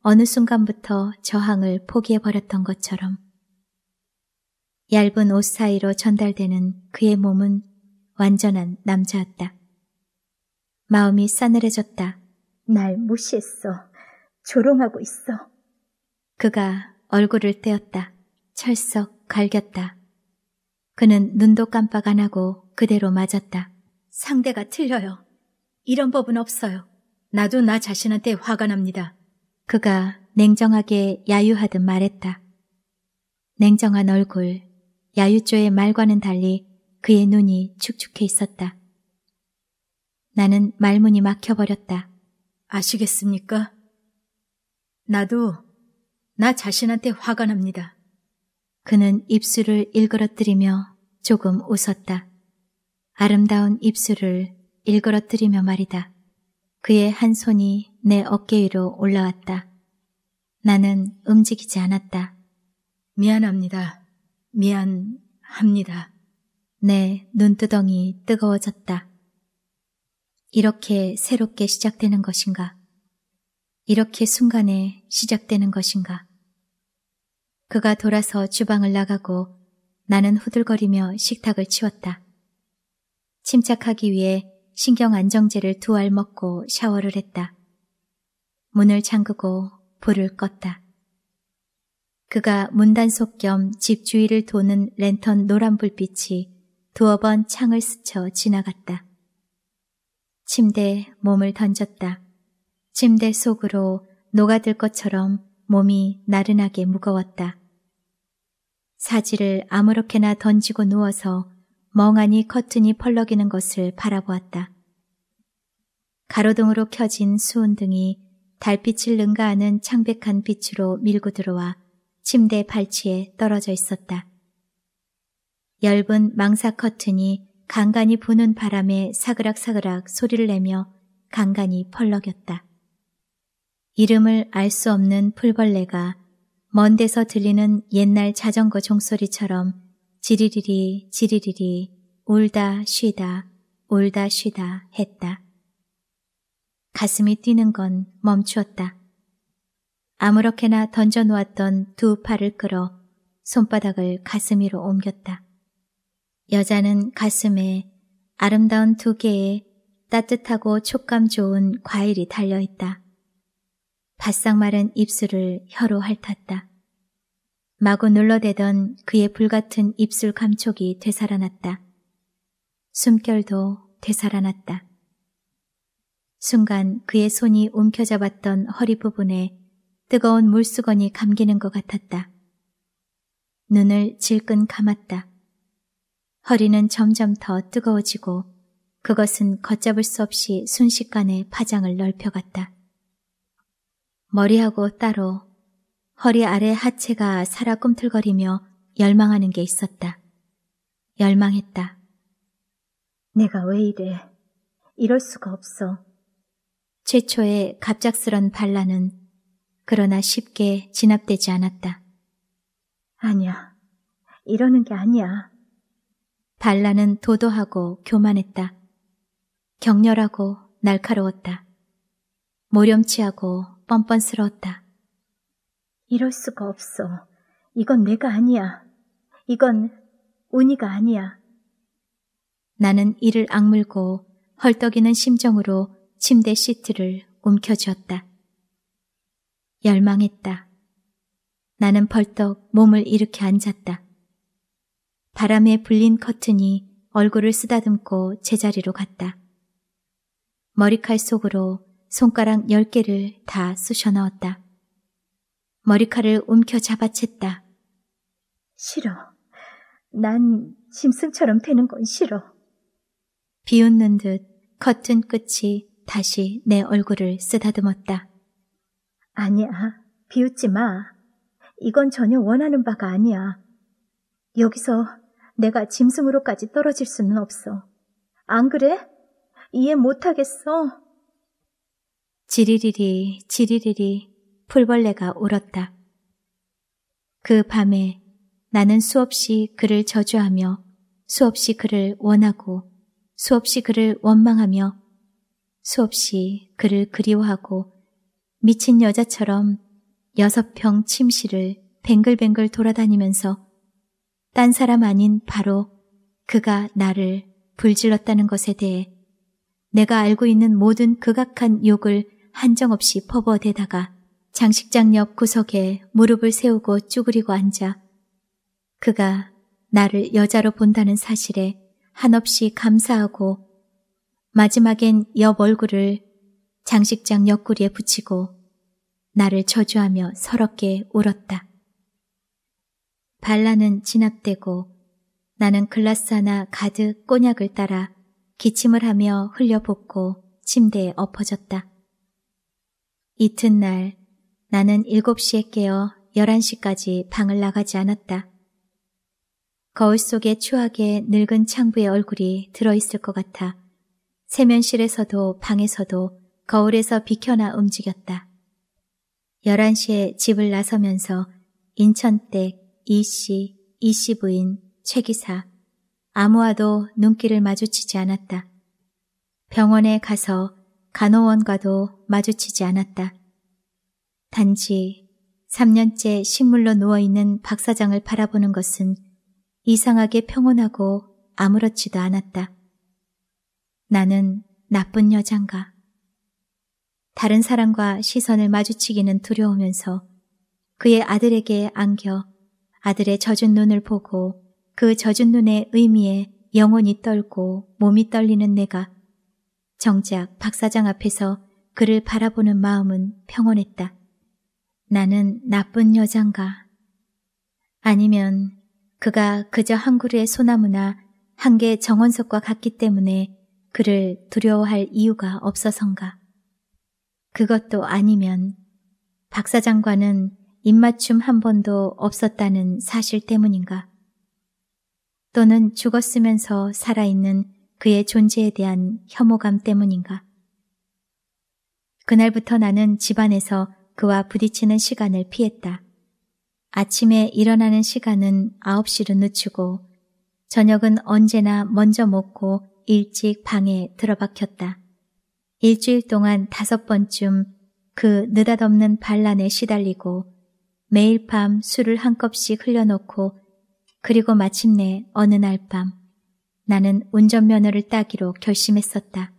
A: 어느 순간부터 저항을 포기해버렸던 것처럼. 얇은 옷 사이로 전달되는 그의 몸은 완전한 남자였다. 마음이 싸늘해졌다. 날 무시했어. 조롱하고 있어. 그가 얼굴을 떼었다. 철썩 갈겼다. 그는 눈도 깜빡 안 하고 그대로 맞았다. 상대가 틀려요. 이런 법은 없어요. 나도 나 자신한테 화가 납니다. 그가 냉정하게 야유하듯 말했다. 냉정한 얼굴, 야유조의 말과는 달리 그의 눈이 축축해 있었다. 나는 말문이 막혀버렸다. 아시겠습니까? 나도 나 자신한테 화가 납니다. 그는 입술을 일그러뜨리며 조금 웃었다. 아름다운 입술을 일그러뜨리며 말이다. 그의 한 손이 내 어깨 위로 올라왔다. 나는 움직이지 않았다. 미안합니다. 미안합니다. 내 눈두덩이 뜨거워졌다. 이렇게 새롭게 시작되는 것인가? 이렇게 순간에 시작되는 것인가? 그가 돌아서 주방을 나가고 나는 후들거리며 식탁을 치웠다. 침착하기 위해 신경 안정제를 두 알 먹고 샤워를 했다. 문을 잠그고 불을 껐다. 그가 문단속 겸 집 주위를 도는 랜턴 노란 불빛이 두어 번 창을 스쳐 지나갔다. 침대에 몸을 던졌다. 침대 속으로 녹아들 것처럼 몸이 나른하게 무거웠다. 사지를 아무렇게나 던지고 누워서 멍하니 커튼이 펄럭이는 것을 바라보았다. 가로등으로 켜진 수온등이 달빛을 능가하는 창백한 빛으로 밀고 들어와 침대 발치에 떨어져 있었다. 엷은 망사 커튼이 간간이 부는 바람에 사그락사그락 소리를 내며 간간히 펄럭였다. 이름을 알 수 없는 풀벌레가 먼 데서 들리는 옛날 자전거 종소리처럼 지리리리 지리리리 울다 쉬다 울다 쉬다 했다. 가슴이 뛰는 건 멈추었다. 아무렇게나 던져놓았던 두 팔을 끌어 손바닥을 가슴 위로 옮겼다. 여자는 가슴에 아름다운 두 개의 따뜻하고 촉감 좋은 과일이 달려있다. 바싹 마른 입술을 혀로 핥았다. 마구 눌러대던 그의 불같은 입술 감촉이 되살아났다. 숨결도 되살아났다. 순간 그의 손이 움켜잡았던 허리 부분에 뜨거운 물수건이 감기는 것 같았다. 눈을 질끈 감았다. 허리는 점점 더 뜨거워지고 그것은 걷잡을 수 없이 순식간에 파장을 넓혀갔다. 머리하고 따로 허리 아래 하체가 살아 꿈틀거리며 열망하는 게 있었다. 열망했다. 내가 왜 이래? 이럴 수가 없어. 최초의 갑작스런 반란은 그러나 쉽게 진압되지 않았다. 아니야. 이러는 게 아니야. 반란은 도도하고 교만했다. 격렬하고 날카로웠다. 모렴치하고 뻔뻔스러웠다. 이럴 수가 없어. 이건 내가 아니야. 이건 운이가 아니야. 나는 이를 악물고 헐떡이는 심정으로 침대 시트를 움켜쥐었다. 열망했다. 나는 벌떡 몸을 일으켜 앉았다. 바람에 불린 커튼이 얼굴을 쓰다듬고 제자리로 갔다. 머리칼 속으로 손가락 10개를 다 쑤셔 넣었다. 머리카락을 움켜 잡아챘다. 싫어. 난 짐승처럼 되는 건 싫어. 비웃는 듯 커튼 끝이 다시 내 얼굴을 쓰다듬었다. 아니야. 비웃지 마. 이건 전혀 원하는 바가 아니야. 여기서 내가 짐승으로까지 떨어질 수는 없어. 안 그래? 이해 못하겠어. 지리리리 지리리리 풀벌레가 울었다. 그 밤에 나는 수없이 그를 저주하며 수없이 그를 원하고 수없이 그를 원망하며 수없이 그를 그리워하고 미친 여자처럼 여섯 평 침실을 뱅글뱅글 돌아다니면서 딴 사람 아닌 바로 그가 나를 불질렀다는 것에 대해 내가 알고 있는 모든 극악한 욕을 한정없이 퍼버대다가 장식장 옆 구석에 무릎을 세우고 쭈그리고 앉아 그가 나를 여자로 본다는 사실에 한없이 감사하고 마지막엔 옆 얼굴을 장식장 옆구리에 붙이고 나를 저주하며 서럽게 울었다. 발란은 진압되고 나는 글라스 하나 가득 꼬냑을 따라 기침을 하며 흘려볶고 침대에 엎어졌다. 이튿날 나는 7시에 깨어 11시까지 방을 나가지 않았다. 거울 속에 추하게 늙은 창부의 얼굴이 들어있을 것 같아 세면실에서도 방에서도 거울에서 비켜나 움직였다. 11시에 집을 나서면서 인천댁 이씨, 이씨 부인, 최기사 아무와도 눈길을 마주치지 않았다. 병원에 가서 간호원과도 마주치지 않았다. 단지 3년째 식물로 누워있는 박 사장을 바라보는 것은 이상하게 평온하고 아무렇지도 않았다. 나는 나쁜 여잔가. 다른 사람과 시선을 마주치기는 두려우면서 그의 아들에게 안겨 아들의 젖은 눈을 보고 그 젖은 눈의 의미에 영혼이 떨고 몸이 떨리는 내가 정작 박 사장 앞에서 그를 바라보는 마음은 평온했다. 나는 나쁜 여잔가? 아니면 그가 그저 한 그루의 소나무나 한 개의 정원석과 같기 때문에 그를 두려워할 이유가 없어서인가? 그것도 아니면 박 사장과는 입맞춤 한 번도 없었다는 사실 때문인가? 또는 죽었으면서 살아있는 그의 존재에 대한 혐오감 때문인가. 그날부터 나는 집안에서 그와 부딪히는 시간을 피했다. 아침에 일어나는 시간은 9시로 늦추고 저녁은 언제나 먼저 먹고 일찍 방에 들어박혔다. 일주일 동안 다섯 번쯤 그 느닷없는 반란에 시달리고 매일 밤 술을 한 컵씩 흘려놓고 그리고 마침내 어느 날밤 나는 운전면허를 따기로 결심했었다.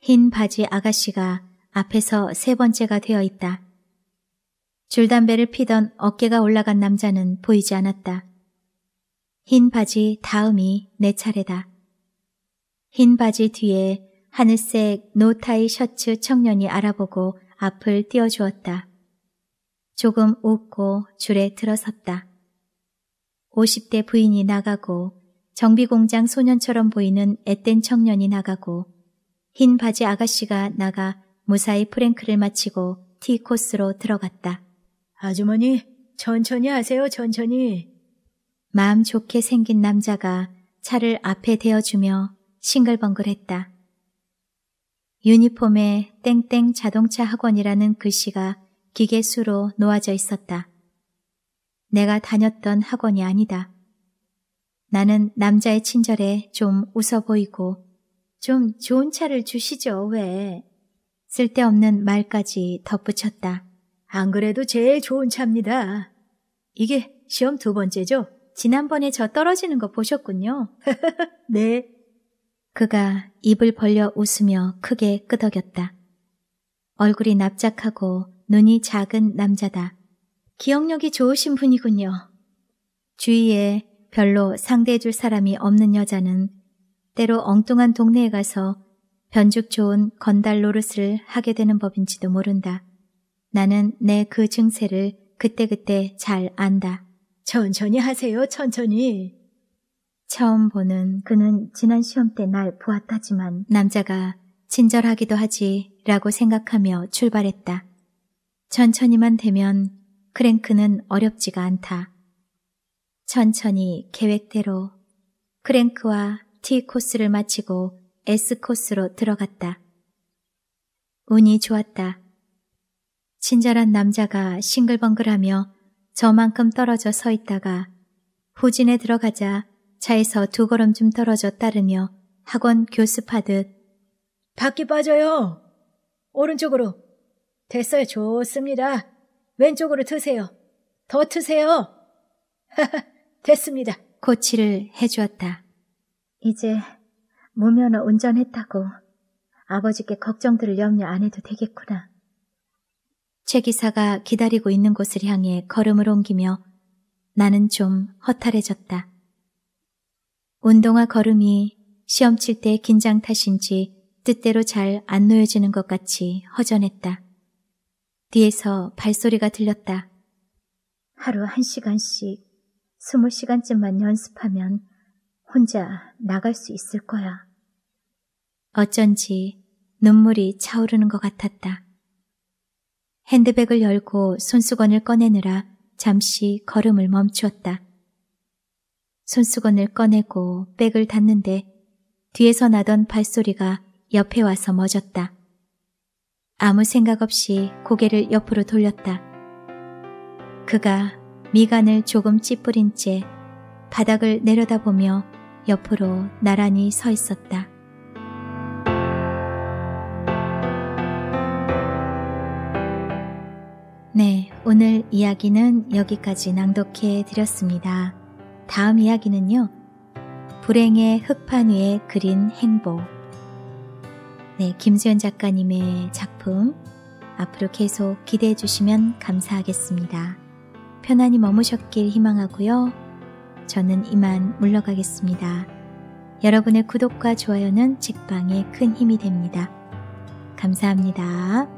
A: 흰 바지 아가씨가 앞에서 세 번째가 되어 있다. 줄담배를 피던 어깨가 올라간 남자는 보이지 않았다. 흰 바지 다음이 내 차례다. 흰 바지 뒤에 하늘색 노타이 셔츠 청년이 알아보고 앞을 띄워주었다. 조금 웃고 줄에 들어섰다. 50대 부인이 나가고 정비공장 소년처럼 보이는 앳된 청년이 나가고 흰 바지 아가씨가 나가 무사히 프랭크를 마치고 티코스로 들어갔다. 아주머니, 천천히 하세요, 천천히. 마음 좋게 생긴 남자가 차를 앞에 대어주며 싱글벙글했다. 유니폼에 땡땡 자동차 학원이라는 글씨가 기계수로 놓아져 있었다. 내가 다녔던 학원이 아니다. 나는 남자의 친절에 좀 웃어 보이고 좀 좋은 차를 주시죠, 왜? 쓸데없는 말까지 덧붙였다. 안 그래도 제일 좋은 차입니다. 이게 시험 두 번째죠? 지난번에 저 떨어지는 거 보셨군요. 네. 그가 입을 벌려 웃으며 크게 끄덕였다. 얼굴이 납작하고 눈이 작은 남자다. 기억력이 좋으신 분이군요. 주위에 별로 상대해줄 사람이 없는 여자는 때로 엉뚱한 동네에 가서 변죽 좋은 건달 노릇을 하게 되는 법인지도 모른다. 나는 내 그 증세를 그때그때 잘 안다. 천천히 하세요, 천천히. 처음 보는 그는 지난 시험 때 날 보았다지만 남자가 친절하기도 하지라고 생각하며 출발했다. 천천히만 되면 크랭크는 어렵지가 않다. 천천히 계획대로 크랭크와 T 코스를 마치고 S 코스로 들어갔다. 운이 좋았다. 친절한 남자가 싱글벙글하며 저만큼 떨어져 서 있다가 후진에 들어가자 차에서 두 걸음 쯤 떨어져 따르며 학원 교습하듯 바퀴 빠져요. 오른쪽으로. 됐어요. 좋습니다. 왼쪽으로 트세요. 더 트세요. 하하, 됐습니다. 고치를 해주었다. 이제 무면허 운전했다고 아버지께 걱정들을 염려 안 해도 되겠구나. 최 기사가 기다리고 있는 곳을 향해 걸음을 옮기며 나는 좀 허탈해졌다. 운동화 걸음이 시험 칠 때 긴장 탓인지 뜻대로 잘 안 놓여지는 것 같이 허전했다. 뒤에서 발소리가 들렸다. 하루 한 시간씩 스무 시간쯤만 연습하면 혼자 나갈 수 있을 거야. 어쩐지 눈물이 차오르는 것 같았다. 핸드백을 열고 손수건을 꺼내느라 잠시 걸음을 멈추었다. 손수건을 꺼내고 백을 닫는데 뒤에서 나던 발소리가 옆에 와서 멎었다. 아무 생각 없이 고개를 옆으로 돌렸다. 그가 미간을 조금 찌푸린 채 바닥을 내려다보며 옆으로 나란히 서 있었다. 네, 오늘 이야기는 여기까지 낭독해 드렸습니다. 다음 이야기는요. 불행의 흑판 위에 그린 행복. 네, 김수현 작가님의 작품 앞으로 계속 기대해 주시면 감사하겠습니다. 편안히 머무셨길 희망하고요. 저는 이만 물러가겠습니다. 여러분의 구독과 좋아요는 직방에 큰 힘이 됩니다. 감사합니다.